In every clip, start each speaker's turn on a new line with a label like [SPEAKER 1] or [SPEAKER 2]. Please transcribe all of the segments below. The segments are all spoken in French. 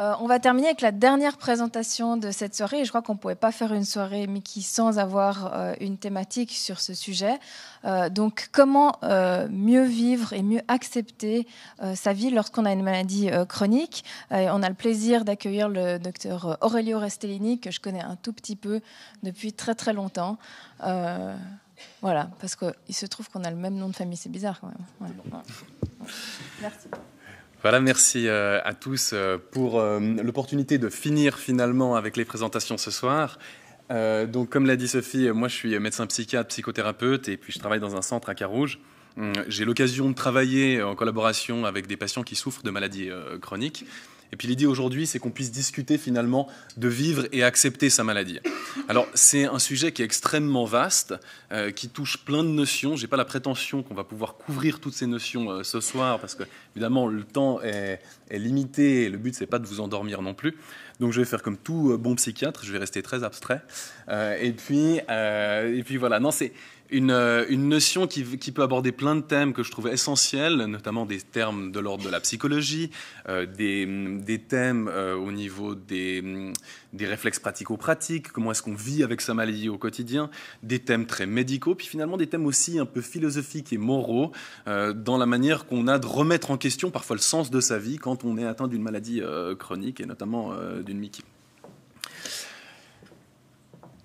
[SPEAKER 1] Euh, on va terminer avec la dernière présentation de cette soirée. je crois qu'on ne pouvait pas faire une soirée Mickey sans avoir euh, une thématique sur ce sujet. Euh, donc, comment mieux vivre et mieux accepter sa vie lorsqu'on a une maladie chronique On a le plaisir d'accueillir le docteur Aurelio Restellini, que je connais un tout petit peu depuis très très longtemps. voilà, parce qu'il se trouve qu'on a le même nom de famille, c'est bizarre quand même. Merci. Voilà, merci euh, à tous euh, pour euh, l'opportunité de finir finalement avec les présentations ce soir. donc, comme l'a dit Sophie, moi je suis médecin psychiatre, psychothérapeute et puis je travaille dans un centre à Carouge. Hum, j'ai l'occasion de travailler en collaboration avec des patients qui souffrent de maladies chroniques. Et puis l'idée aujourd'hui, c'est qu'on puisse discuter finalement de vivre et accepter sa maladie. Alors c'est un sujet qui est extrêmement vaste, euh, qui touche plein de notions. Je n'ai pas la prétention qu'on va pouvoir couvrir toutes ces notions euh, ce soir, parce que évidemment le temps est, limité et le but, n'est pas de vous endormir non plus. Donc je vais faire comme tout euh, bon psychiatre, je vais rester très abstrait. Euh, et, puis, euh, et puis voilà, non, c'est une, notion qui, peut aborder plein de thèmes que je trouve essentiels, notamment des termes de l'ordre de la psychologie, des, thèmes au niveau des, des réflexes pratico-pratiques, comment est-ce qu'on vit avec sa maladie au quotidien, des thèmes très médicaux, puis finalement des thèmes aussi un peu philosophiques et moraux euh, dans la manière qu'on a de remettre en question parfois le sens de sa vie quand on est atteint d'une maladie euh, chronique et notamment euh, d'une Mickey.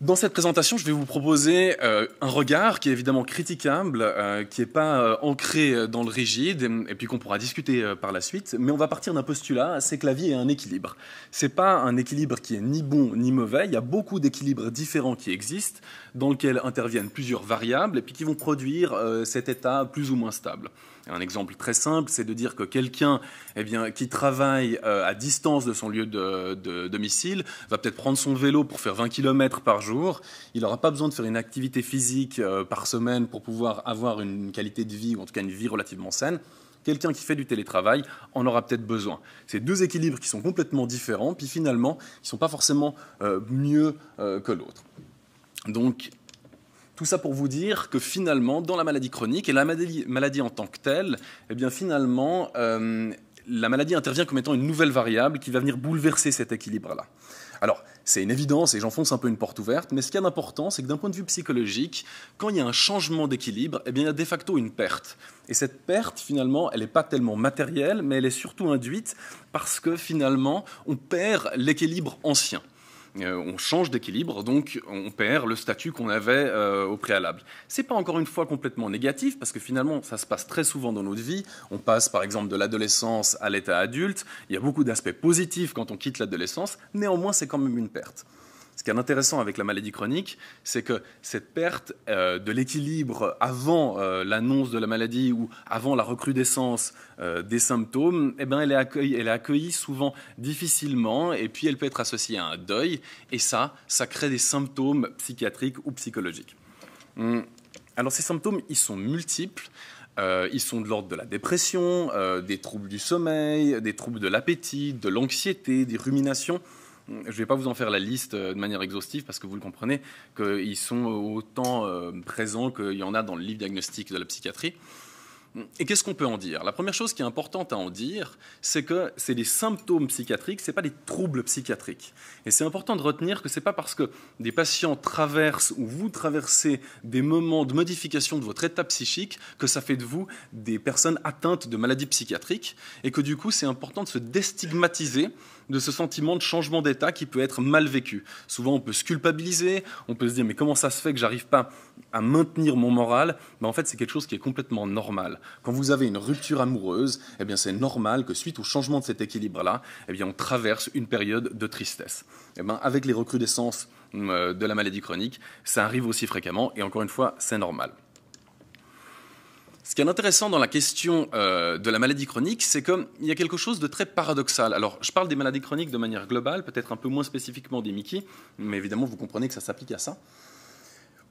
[SPEAKER 1] Dans cette présentation, je vais vous proposer euh, un regard qui est évidemment critiquable, euh, qui n'est pas euh, ancré dans le rigide, et, puis qu'on pourra discuter par la suite. Mais on va partir d'un postulat, c'est que la vie est un équilibre. Ce n'est pas un équilibre qui est ni bon ni mauvais. Il y a beaucoup d'équilibres différents qui existent, dans lesquels interviennent plusieurs variables, et puis qui vont produire cet état plus ou moins stable. Un exemple très simple, c'est de dire que quelqu'un eh qui travaille euh, à distance de son lieu de, domicile va peut-être prendre son vélo pour faire 20 km par jour. Il n'aura pas besoin de faire une activité physique euh, par semaine pour pouvoir avoir une qualité de vie, ou en tout cas une vie relativement saine quelqu'un qui fait du télétravail en aura peut-être besoin. C'est deux équilibres qui sont complètement différents, puis finalement, qui ne sont pas forcément euh, mieux que l'autre. Donc tout ça pour vous dire que finalement, dans la maladie chronique et la maladie en tant que telle, eh finalement, euh, la maladie intervient comme étant une nouvelle variable qui va venir bouleverser cet équilibre-là. Alors, c'est une évidence et j'enfonce un peu une porte ouverte, mais ce qui est important, c'est que d'un point de vue psychologique, quand il y a un changement d'équilibre, eh il y a de facto une perte. Et cette perte, finalement, elle n'est pas tellement matérielle, mais elle est surtout induite parce que finalement, on perd l'équilibre ancien. Euh, on change d'équilibre, donc on perd le statut qu'on avait euh, au préalable. Ce n'est pas encore une fois complètement négatif parce que finalement ça se passe très souvent dans notre vie. On passe par exemple de l'adolescence à l'état adulte. Il y a beaucoup d'aspects positifs quand on quitte l'adolescence. Néanmoins, c'est quand même une perte. Ce qui est intéressant avec la maladie chronique, c'est que cette perte euh, de l'équilibre avant euh, l'annonce de la maladie ou avant la recrudescence euh, des symptômes, eh ben, elle, est accueillie, souvent difficilement et puis elle peut être associée à un deuil. Et ça, ça crée des symptômes psychiatriques ou psychologiques. Hmm. Alors ces symptômes, ils sont multiples. ils sont de l'ordre de la dépression, des troubles du sommeil, des troubles de l'appétit, de l'anxiété, des ruminations. Je ne vais pas vous en faire la liste euh, de manière exhaustive parce que vous le comprenez, qu'ils sont autant euh, présents qu'il y en a dans le livre diagnostique de la psychiatrie. Et qu'est-ce qu'on peut en dire La première chose qui est importante à en dire, c'est que c'est des symptômes psychiatriques, ce n'est pas des troubles psychiatriques. Et c'est important de retenir que ce n'est pas parce que des patients traversent ou vous traversez des moments de modification de votre état psychique que ça fait de vous des personnes atteintes de maladies psychiatriques et que du coup c'est important de se déstigmatiser de ce sentiment de changement d'état qui peut être mal vécu. Souvent, on peut se culpabiliser, on peut se dire mais comment ça se fait que j'arrive pas à maintenir mon moral ben, En fait, c'est quelque chose qui est complètement normal. Quand vous avez une rupture amoureuse, eh bien, c'est normal que suite au changement de cet équilibre-là, eh on traverse une période de tristesse. Eh ben, avec les recrudescences euh, de la maladie chronique, ça arrive aussi fréquemment et encore une fois, c'est normal. Ce qui est intéressant dans la question euh, de la maladie chronique, c'est qu'il y a quelque chose de très paradoxal. Alors, je parle des maladies chroniques de manière globale, peut-être un peu moins spécifiquement des Mickey, mais évidemment, vous comprenez que ça s'applique à ça.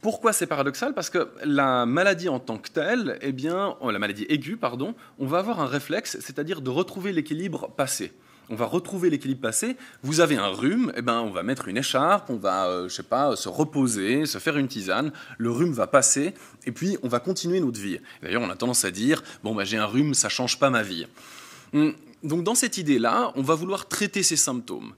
[SPEAKER 1] Pourquoi c'est paradoxal Parce que la maladie en tant que telle, eh bien, euh, la maladie aiguë, pardon, on va avoir un réflexe, c'est-à-dire de retrouver l'équilibre passé on va retrouver l'équilibre passé. Vous avez un rhume, eh ben, on va mettre une écharpe, on va, euh, je sais pas, se reposer, se faire une tisane. Le rhume va passer et puis on va continuer notre vie. D'ailleurs, on a tendance à dire bon, ben, j'ai un rhume, ça change pas ma vie. Hmm. Donc, dans cette idée-là, on va vouloir traiter ces symptômes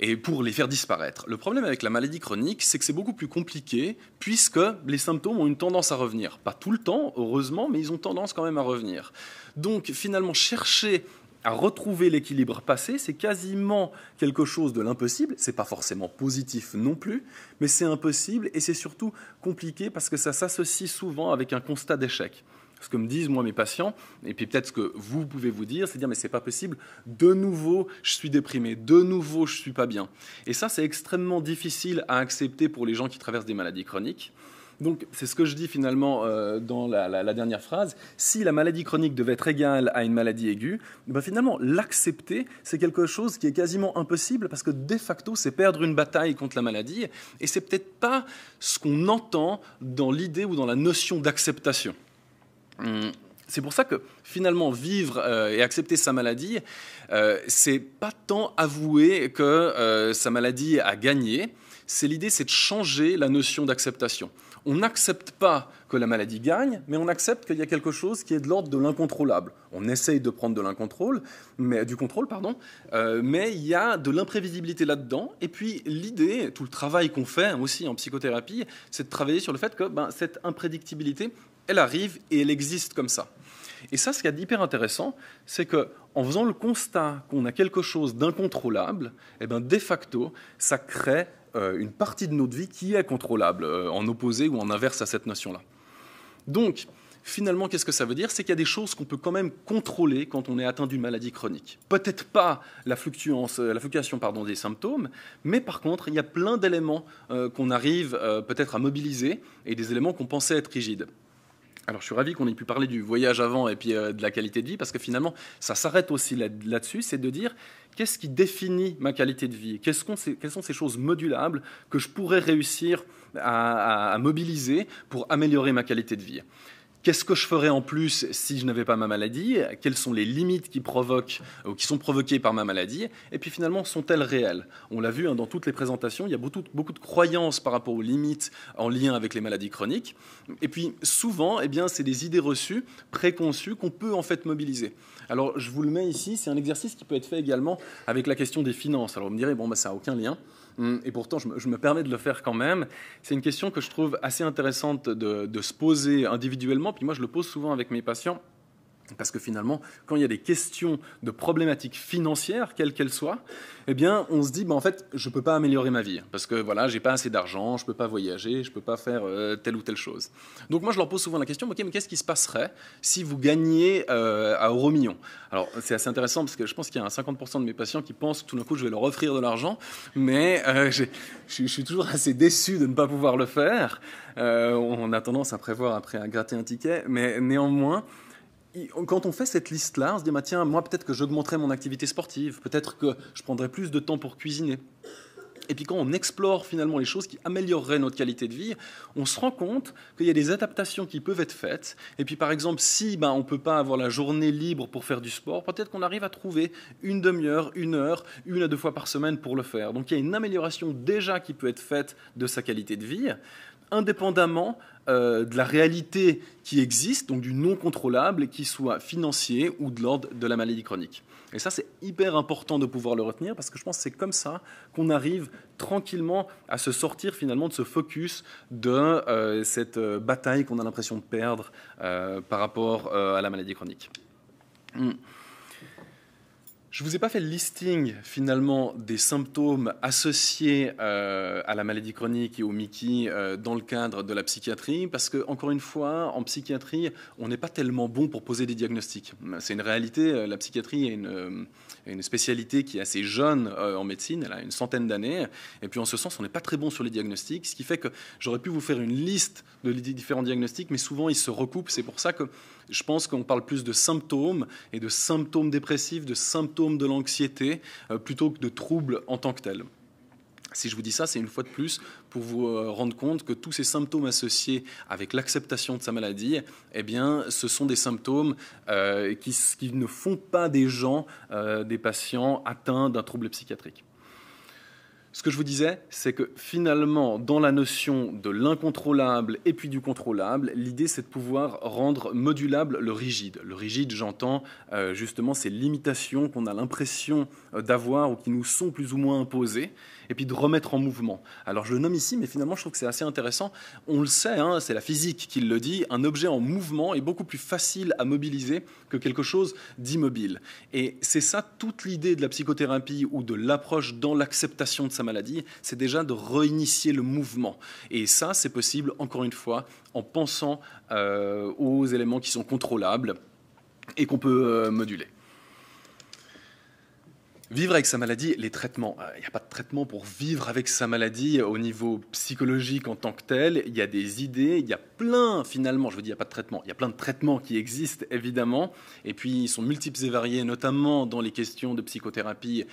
[SPEAKER 1] et pour les faire disparaître. Le problème avec la maladie chronique, c'est que c'est beaucoup plus compliqué puisque les symptômes ont une tendance à revenir. Pas tout le temps, heureusement, mais ils ont tendance quand même à revenir. Donc finalement, chercher retrouver l'équilibre passé, c'est quasiment quelque chose de l'impossible. C'est pas forcément positif non plus, mais c'est impossible et c'est surtout compliqué parce que ça s'associe souvent avec un constat d'échec. Ce que me disent moi mes patients, et puis peut-être ce que vous pouvez vous dire, c'est dire mais c'est pas possible. De nouveau, je suis déprimé. De nouveau, je suis pas bien. Et ça, c'est extrêmement difficile à accepter pour les gens qui traversent des maladies chroniques. Donc, c'est ce que je dis finalement euh, dans la, dernière phrase. Si la maladie chronique devait être égale à une maladie aiguë, ben finalement, l'accepter, c'est quelque chose qui est quasiment impossible parce que de facto, c'est perdre une bataille contre la maladie. Et c'est peut-être pas ce qu'on entend dans l'idée ou dans la notion d'acceptation. Hum, c'est pour ça que finalement vivre euh, et accepter sa maladie, ce euh, c'est pas tant avouer que sa maladie a gagné. C'est l'idée, c'est de changer la notion d'acceptation on n'accepte pas que la maladie gagne, mais on accepte qu'il y a quelque chose qui est de l'ordre de l'incontrôlable. On essaye de prendre de l'incontrôle, mais du contrôle, pardon, euh, mais il y a de l'imprévisibilité là-dedans. Et puis l'idée, tout le travail qu'on fait aussi en psychothérapie, c'est de travailler sur le fait que ben, cette imprédictibilité, elle arrive et elle existe comme ça. Et ça, ce qui est hyper intéressant, c'est que en faisant le constat qu'on a quelque chose d'incontrôlable, et eh ben, de facto, ça crée euh, une partie de notre vie qui est contrôlable, euh, en opposé ou en inverse à cette notion-là. Donc, finalement, qu'est-ce que ça veut dire C'est qu'il y a des choses qu'on peut quand même contrôler quand on est atteint d'une maladie chronique. Peut-être pas la, euh, fluctuation des symptômes, mais par contre, il y a plein d'éléments qu'on arrive peut-être à mobiliser et des éléments qu'on pensait être rigides. Alors je suis ravi qu'on ait pu parler du voyage avant et puis euh, de la qualité de vie, parce que finalement, ça s'arrête aussi là-dessus, c'est de dire qu'est-ce qui définit ma qualité de vie quelles sont ces choses modulables que je pourrais réussir à, à mobiliser pour améliorer ma qualité de vie Qu'est-ce que je ferais en plus si je n'avais pas ma maladie Quelles sont les limites qui provoquent ou euh, qui sont provoquées par ma maladie Et puis finalement, sont-elles réelles On l'a vu hein, dans toutes les présentations, il y a beaucoup, beaucoup, de croyances par rapport aux limites en lien avec les maladies chroniques. Et puis souvent, eh bien, c'est des idées reçues, préconçues qu'on peut en fait mobiliser. Alors, je vous le mets ici, c'est un exercice qui peut être fait également avec la question des finances. Alors, vous me direz, bon, bah, ça n'a aucun lien. Hum, et pourtant, je me, permets de le faire quand même. C'est une question que je trouve assez intéressante de, de se poser individuellement. Puis moi, je le pose souvent avec mes patients. Parce que finalement, quand il y a des questions de problématiques financières, quelles qu'elles soient, eh bien, on se dit, bah, en fait, je ne peux pas améliorer ma vie. Parce que voilà, n'ai pas assez d'argent, je ne peux pas voyager, je ne peux pas faire euh, telle ou telle chose. Donc moi, je leur pose souvent la question, ok, mais qu'est-ce qui se passerait si vous gagniez euh, à euro million Alors, c'est assez intéressant parce que je pense qu'il y a un 50% de mes patients qui pensent que tout d'un coup, je vais leur offrir de l'argent. Mais euh, je suis toujours assez déçu de ne pas pouvoir le faire. on a tendance à prévoir après à gratter un ticket. Mais néanmoins quand on fait cette liste-là, on se dit, bah, tiens, moi peut-être que j'augmenterai mon activité sportive, peut-être que je prendrai plus de temps pour cuisiner. Et puis quand on explore finalement les choses qui amélioreraient notre qualité de vie, on se rend compte qu'il y a des adaptations qui peuvent être faites. Et puis par exemple, si bah, on ne peut pas avoir la journée libre pour faire du sport, peut-être qu'on arrive à trouver une demi-heure, une heure, une à deux fois par semaine pour le faire. Donc il y a une amélioration déjà qui peut être faite de sa qualité de vie indépendamment euh, de la réalité qui existe, donc du non contrôlable, qui soit financier ou de l'ordre de la maladie chronique. Et ça, c'est hyper important de pouvoir le retenir parce que je pense que c'est comme ça qu'on arrive tranquillement à se sortir finalement de ce focus de euh, cette euh, bataille qu'on a l'impression de perdre par rapport à la maladie chronique. Hmm. Je ne vous ai pas fait le listing finalement des symptômes associés euh, à la maladie chronique et au Mickey euh, dans le cadre de la psychiatrie, parce que encore une fois, en psychiatrie, on n'est pas tellement bon pour poser des diagnostics. C'est une réalité. Euh, la psychiatrie est une, spécialité qui est assez jeune en médecine, elle a une centaine d'années, et puis en ce sens, on n'est pas très bon sur les diagnostics, ce qui fait que j'aurais pu vous faire une liste de différents diagnostics, mais souvent ils se recoupent. C'est pour ça que je pense qu'on parle plus de symptômes et de symptômes dépressifs, de symptômes de l'anxiété euh, plutôt que de troubles en tant que tel. Si je vous dis ça, c'est une fois de plus pour vous euh, rendre compte que tous ces symptômes associés avec l'acceptation de sa maladie, eh bien, ce sont des symptômes euh, qui, ne font pas des gens, des patients atteints d'un trouble psychiatrique. Ce que je vous disais, c'est que finalement, dans la notion de l'incontrôlable et puis du contrôlable, l'idée c'est de pouvoir rendre modulable le rigide. Le rigide, j'entends euh, justement ces limitations qu'on a l'impression euh, d'avoir ou qui nous sont plus ou moins imposées, et puis de remettre en mouvement. Alors je le nomme ici, mais finalement je trouve que c'est assez intéressant. On le sait, hein, c'est la physique qui le dit, un objet en mouvement est beaucoup plus facile à mobiliser que quelque chose d'immobile. Et c'est ça toute l'idée de la psychothérapie ou de l'approche dans l'acceptation de sa maladie, c'est déjà de réinitier le mouvement. Et ça, c'est possible, encore une fois, en pensant euh, aux éléments qui sont contrôlables et qu'on peut euh, moduler. Vivre avec sa maladie, les traitements. Euh, il n'y a pas de traitement pour vivre avec sa maladie au niveau psychologique en tant que tel. Il y a des idées, il y a plein finalement, je veux dis, il n'y a pas de traitement. Il y a plein de traitements qui existent évidemment. Et puis ils sont multiples et variés, notamment dans les questions de psychothérapie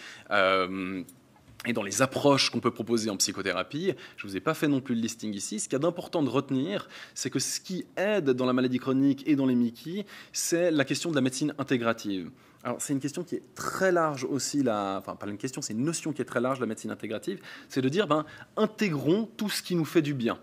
[SPEAKER 1] et dans les approches qu'on peut proposer en psychothérapie, je ne vous ai pas fait non plus le listing ici, ce qu'il y a d'important de retenir, c'est que ce qui aide dans la maladie chronique et dans les Mickey, c'est la question de la médecine intégrative. Alors c'est une question qui est très large aussi, la, enfin pas une question, c'est une notion qui est très large, la médecine intégrative, c'est de dire, ben, intégrons tout ce qui nous fait du bien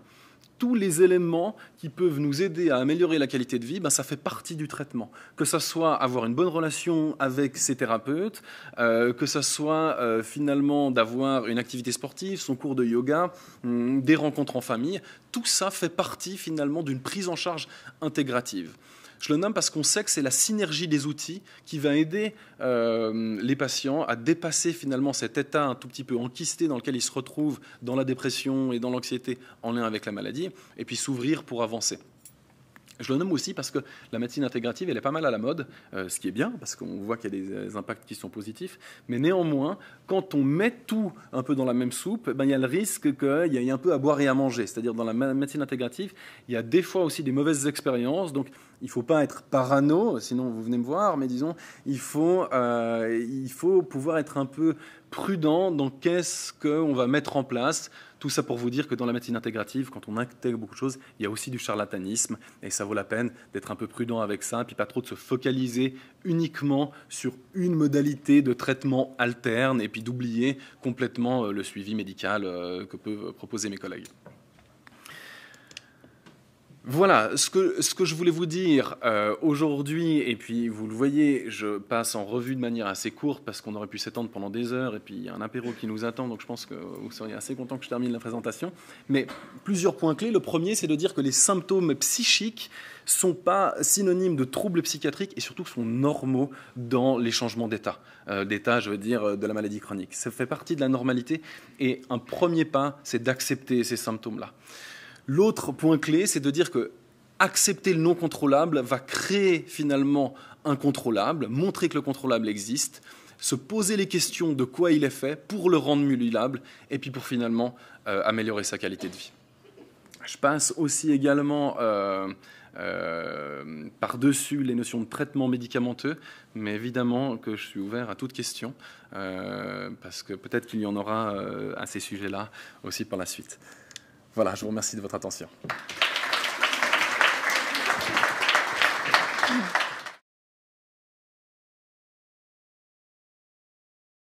[SPEAKER 1] tous les éléments qui peuvent nous aider à améliorer la qualité de vie, ben, ça fait partie du traitement. Que ça soit avoir une bonne relation avec ses thérapeutes, euh, que ça soit euh, finalement d'avoir une activité sportive, son cours de yoga, hum, des rencontres en famille, tout ça fait partie finalement d'une prise en charge intégrative. Je le nomme parce qu'on sait que c'est la synergie des outils qui va aider euh, les patients à dépasser finalement cet état un tout petit peu enquisté dans lequel ils se retrouvent dans la dépression et dans l'anxiété en lien avec la maladie, et puis s'ouvrir pour avancer. Je le nomme aussi parce que la médecine intégrative, elle est pas mal à la mode, euh, ce qui est bien, parce qu'on voit qu'il y a des, euh, impacts qui sont positifs. Mais néanmoins, quand on met tout un peu dans la même soupe, ben, il y a le risque qu'il y ait un peu à boire et à manger. C'est-à-dire, dans la médecine intégrative, il y a des fois aussi des mauvaises expériences. Donc, il ne faut pas être parano, sinon vous venez me voir, mais disons, il faut, euh, il faut pouvoir être un peu prudent dans qu'est-ce qu'on va mettre en place tout ça pour vous dire que dans la médecine intégrative, quand on intègre beaucoup de choses, il y a aussi du charlatanisme et ça vaut la peine d'être un peu prudent avec ça, puis pas trop de se focaliser uniquement sur une modalité de traitement alterne et puis d'oublier complètement euh, le suivi médical euh, que peuvent proposer mes collègues. Voilà, ce que, je voulais vous dire euh, aujourd'hui, et puis vous le voyez, je passe en revue de manière assez courte parce qu'on aurait pu s'étendre pendant des heures, et puis il y a un apéro qui nous attend, donc je pense que vous seriez assez content que je termine la présentation. Mais plusieurs points clés. Le premier, c'est de dire que les symptômes psychiques sont pas synonymes de troubles psychiatriques et surtout sont normaux dans les changements d'état. Euh, d'état, je veux dire, de la maladie chronique. Ça fait partie de la normalité et un premier pas, c'est d'accepter ces symptômes-là. L'autre point clé, c'est de dire que accepter le non contrôlable va créer finalement un contrôlable, montrer que le contrôlable existe, se poser les questions de quoi il est fait pour le rendre modulable et puis pour finalement euh, améliorer sa qualité de vie. Je passe aussi également euh, euh, par-dessus les notions de traitement médicamenteux, mais évidemment que je suis ouvert à toute question, parce que peut-être qu'il y en aura à ces sujets-là aussi par la suite. Voilà, je vous remercie de votre attention.